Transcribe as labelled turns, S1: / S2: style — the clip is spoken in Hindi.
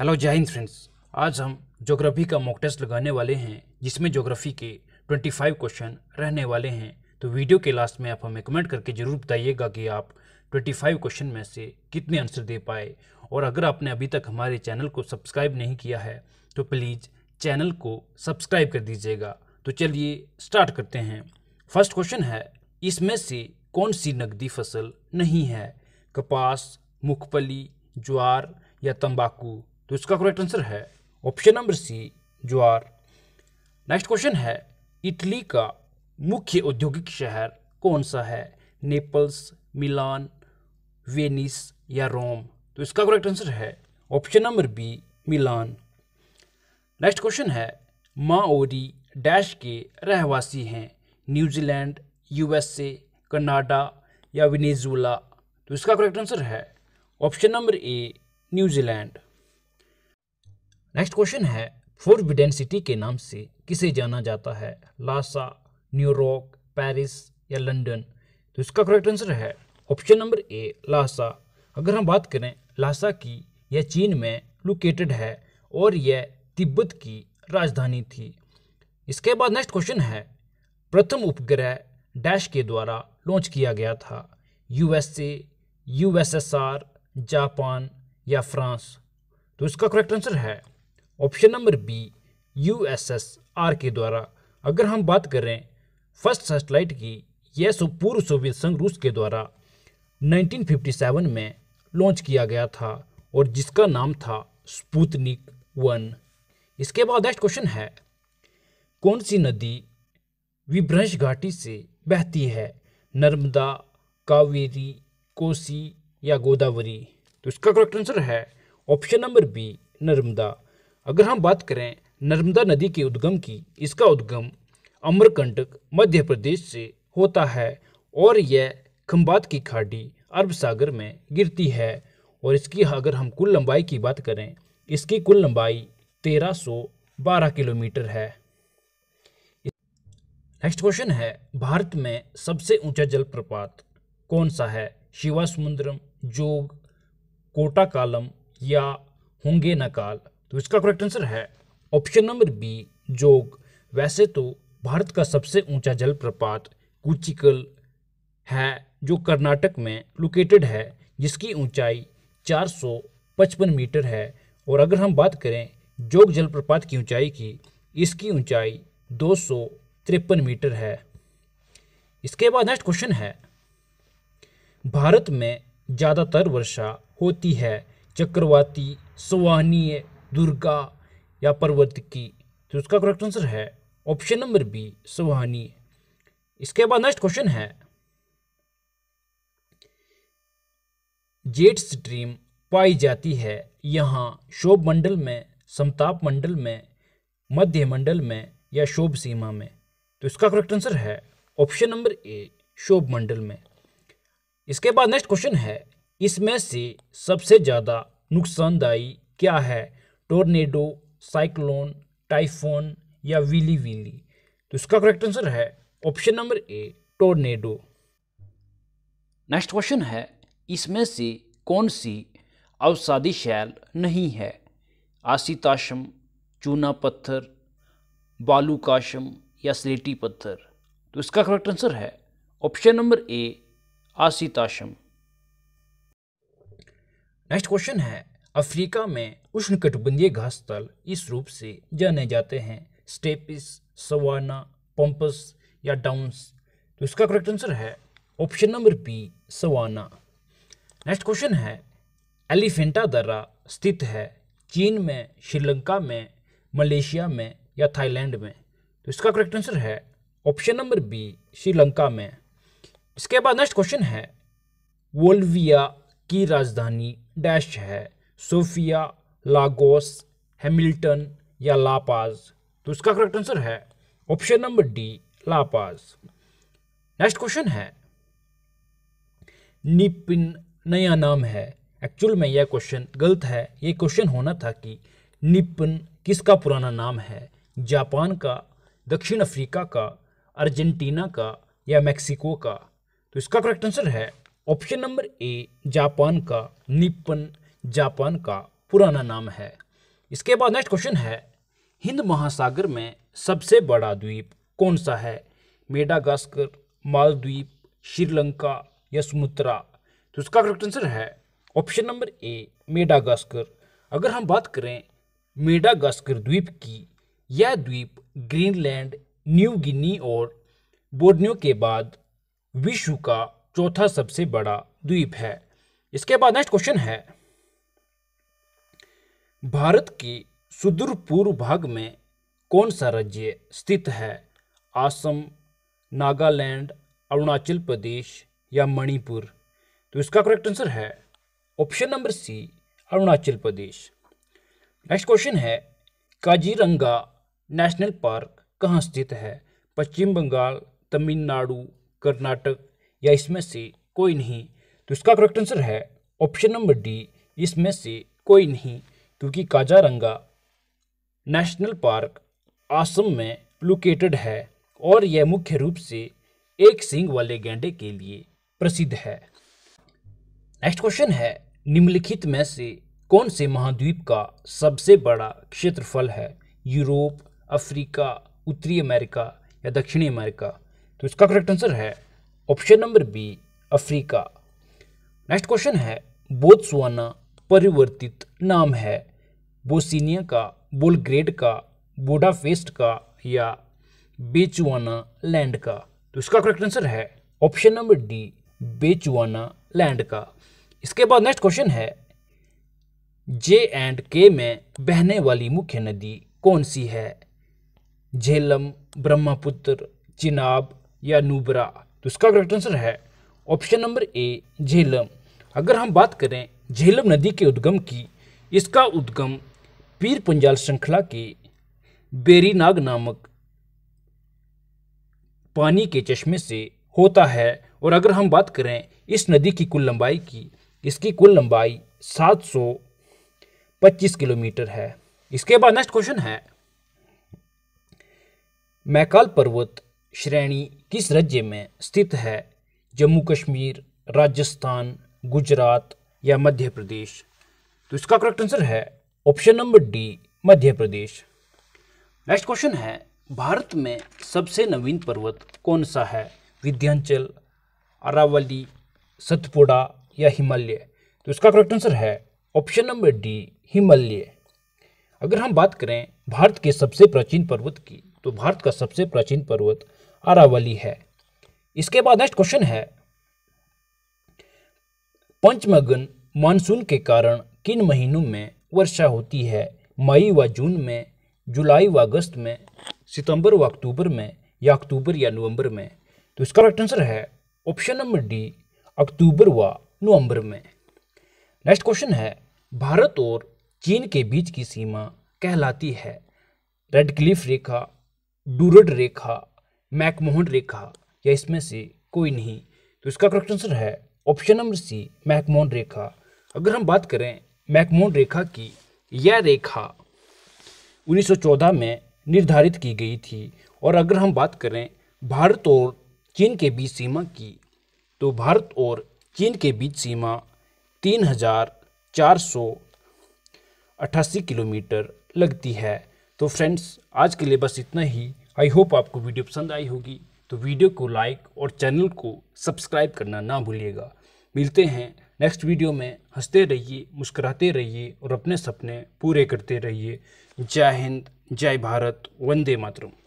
S1: हेलो जय हिंद फ्रेंड्स आज हम ज्योग्राफी का मॉक टेस्ट लगाने वाले हैं जिसमें ज्योग्राफी के 25 क्वेश्चन रहने वाले हैं तो वीडियो के लास्ट में आप हमें कमेंट करके ज़रूर बताइएगा कि आप 25 क्वेश्चन में से कितने आंसर दे पाए और अगर आपने अभी तक हमारे चैनल को सब्सक्राइब नहीं किया है तो प्लीज़ चैनल को सब्सक्राइब कर दीजिएगा तो चलिए स्टार्ट करते हैं फर्स्ट क्वेश्चन है इसमें से कौन सी नकदी फसल नहीं है कपास मुखपली ज्वार या तंबाकू तो इसका करेक्ट आंसर है ऑप्शन नंबर सी ज्वार नेक्स्ट क्वेश्चन है इटली का मुख्य औद्योगिक शहर कौन सा है नेपल्स मिलान वेनिस या रोम तो इसका करेक्ट आंसर है option number B Milan next question है माओरी डैश के रहवासी हैं न्यूजीलैंड यूएसए कनाडा या वेनेजुला तो इसका करेक्ट आंसर है option number A New Zealand next question है विडेन सिटी के नाम से किसे जाना जाता है लासा न्यूयॉर्क पेरिस या लंदन तो इसका करेक्ट आंसर है ऑप्शन नंबर ए लासा अगर हम बात करें लासा की यह चीन में लोकेटेड है और यह तिब्बत की राजधानी थी इसके बाद नेक्स्ट क्वेश्चन है प्रथम उपग्रह डैश के द्वारा लॉन्च किया गया था यूएसए यूएसएसआर जापान या फ्रांस तो इसका करेक्ट आंसर है ऑप्शन नंबर बी यूएसएसआर के द्वारा अगर हम बात करें फर्स्ट सेटेलाइट की यह सो पूर्व सोवियत संघ रूस के द्वारा 1957 में लॉन्च किया गया था और जिसका नाम था स्पूतनिक वन इसके बाद नेक्स्ट क्वेश्चन है कौन सी नदी विभ्रंश घाटी से बहती है नर्मदा कावेरी कोसी या गोदावरी तो इसका करेक्ट आंसर है ऑप्शन नंबर बी नर्मदा अगर हम बात करें नर्मदा नदी के उद्गम की इसका उद्गम अमरकंटक मध्य प्रदेश से होता है और यह खम्बात की खाड़ी अरब सागर में गिरती है और इसकी अगर हम कुल लंबाई की बात करें इसकी कुल लंबाई 1312 किलोमीटर है नेक्स्ट क्वेश्चन है भारत में सबसे ऊंचा जलप्रपात कौन सा है शिवा समुद्रम जोग कोटा कालम या होंगे नकाल तो इसका करेक्ट आंसर है ऑप्शन नंबर बी जोग वैसे तो भारत का सबसे ऊंचा जलप्रपात कुचिकल है जो कर्नाटक में लोकेटेड है जिसकी ऊंचाई 455 मीटर है और अगर हम बात करें जोग जलप्रपात की ऊंचाई की इसकी ऊंचाई दो मीटर है इसके बाद नेक्स्ट क्वेश्चन है भारत में ज़्यादातर वर्षा होती है चक्रवाती सवानीय दुर्गा या पर्वत की तो उसका करेक्ट आंसर है ऑप्शन नंबर बी सुहानी इसके बाद नेक्स्ट क्वेश्चन है जेट स्ट्रीम पाई जाती है यहाँ शोभ मंडल में समताप मंडल में मध्य मंडल में या शोभ सीमा में तो इसका करेक्ट आंसर है ऑप्शन नंबर ए शोभ मंडल में इसके बाद नेक्स्ट क्वेश्चन है इसमें से सबसे ज़्यादा नुकसानदायी क्या है टोर्नेडो साइक्लोन टाइफोन या विली वीली तो इसका करेक्ट आंसर है option number A tornado next question है इसमें से कौन सी अवसादी शैल नहीं है आसिताशम चूना पत्थर बालू काशम या स्लेटी पत्थर तो इसका करेक्ट आंसर है ऑप्शन नंबर ए आसिताशम नेक्स्ट क्वेश्चन है अफ्रीका में उष्णकटिबंधीय घास तल इस रूप से जाने जाते हैं स्टेपिस सवाना पम्पस या डाउंस तो इसका करेक्ट आंसर है option number B savanna next question है एलिफेंटा दर्रा स्थित है चीन में श्रीलंका में मलेशिया में या थाईलैंड में तो इसका करेक्ट आंसर है ऑप्शन नंबर बी श्रीलंका में इसके बाद नेक्स्ट क्वेश्चन है वोल्विया की राजधानी डैश है सोफिया लागोस हैमिल्टन या लापाज तो इसका करेक्ट आंसर है option number D La Paz next question है निपिन नया नाम है एक्चुअल में यह क्वेश्चन गलत है ये क्वेश्चन होना था कि निपन किसका पुराना नाम है जापान का दक्षिण अफ्रीका का अर्जेंटीना का या मैक्सिको का तो इसका करेक्ट आंसर है ऑप्शन नंबर ए जापान का निपन जापान का पुराना नाम है इसके बाद नेक्स्ट क्वेश्चन है हिंद महासागर में सबसे बड़ा द्वीप कौन सा है मेडागास्कर मालद्वीप श्रीलंका या सुमुत्रा तो इसका करेक्ट आंसर है ऑप्शन नंबर ए मेडागास्कर अगर हम बात करें मेडागास्कर द्वीप की यह द्वीप ग्रीनलैंड न्यू गिनी और बोर्नियो के बाद विश्व का चौथा सबसे बड़ा द्वीप है इसके बाद नेक्स्ट क्वेश्चन है भारत के सुदूर पूर्व भाग में कौन सा राज्य स्थित है असम नागालैंड अरुणाचल प्रदेश या मणिपुर तो इसका करेक्ट आंसर है option number C Arunachal Pradesh next question है काजीरंगा नेशनल पार्क कहाँ स्थित है पश्चिम बंगाल तमिलनाडु कर्नाटक या इसमें से कोई नहीं तो इसका करेक्ट आंसर है ऑप्शन नंबर डी इसमें से कोई नहीं क्योंकि काजारंगा नेशनल पार्क आसम में लोकेटेड है और यह मुख्य रूप से एक सिंग वाले गैंडे के लिए प्रसिद्ध है नेक्स्ट क्वेश्चन है निम्नलिखित में से कौन से महाद्वीप का सबसे बड़ा क्षेत्रफल है यूरोप अफ्रीका उत्तरी अमेरिका या दक्षिणी अमेरिका तो इसका करेक्ट आंसर है option number B Africa next question है बोत्सवाना परिवर्तित नाम है बोसिनिया का बोलग्रेड का बोडाफेस्ट का या बेचुआना लैंड का तो इसका करेक्ट आंसर है option number D Bechuanaland का इसके बाद नेक्स्ट क्वेश्चन है जे एंड के में बहने वाली मुख्य नदी कौन सी है झेलम ब्रह्मपुत्र चिनाब या नूबरा तो इसका करेक्ट आंसर है ऑप्शन नंबर ए झेलम अगर हम बात करें झेलम नदी के उद्गम की इसका उद्गम पीर पुंजाल श्रृंखला के बेरीनाग नामक पानी के चश्मे से होता है और अगर हम बात करें इस नदी की कुल लंबाई की इसकी कुल लंबाई 725 किलोमीटर है इसके बाद नेक्स्ट क्वेश्चन है मैकाल पर्वत श्रेणी किस राज्य में स्थित है जम्मू कश्मीर राजस्थान गुजरात या मध्य प्रदेश तो इसका करेक्ट आंसर है option number D Madhya Pradesh next question है भारत में सबसे नवीन पर्वत कौन सा है विध्यांचल अरावली सतपुड़ा या हिमालय तो इसका करेक्ट आंसर है ऑप्शन नंबर डी हिमालय अगर हम बात करें भारत के सबसे प्राचीन पर्वत की तो भारत का सबसे प्राचीन पर्वत अरावली है इसके बाद नेक्स्ट क्वेश्चन है पंचमगन मानसून के कारण किन महीनों में वर्षा होती है मई व जून में जुलाई व अगस्त में सितंबर व अक्टूबर में या अक्टूबर या नवंबर में तो इसका करेक्ट आंसर है ऑप्शन नंबर डी अक्टूबर व नवंबर में नेक्स्ट क्वेश्चन है भारत और चीन के बीच की सीमा कहलाती है रेड क्लिफ रेखा डूरड रेखा मैकमोहन रेखा या इसमें से कोई नहीं तो इसका करेक्ट आंसर है ऑप्शन नंबर सी मैकमोन रेखा अगर हम बात करें मैकमोन रेखा की यह रेखा 1914 में निर्धारित की गई थी और अगर हम बात करें भारत और चीन के बीच सीमा की तो भारत और चीन के बीच सीमा तीन हजार चार सौ अट्ठासी किलोमीटर लगती है तो फ्रेंड्स आज के लिए बस इतना ही आई होप आपको वीडियो पसंद आई होगी तो वीडियो को लाइक और चैनल को सब्सक्राइब करना ना भूलिएगा मिलते हैं नेक्स्ट वीडियो में हंसते रहिए मुस्कुराते रहिए और अपने सपने पूरे करते रहिए जय हिंद जय भारत वंदे मातरम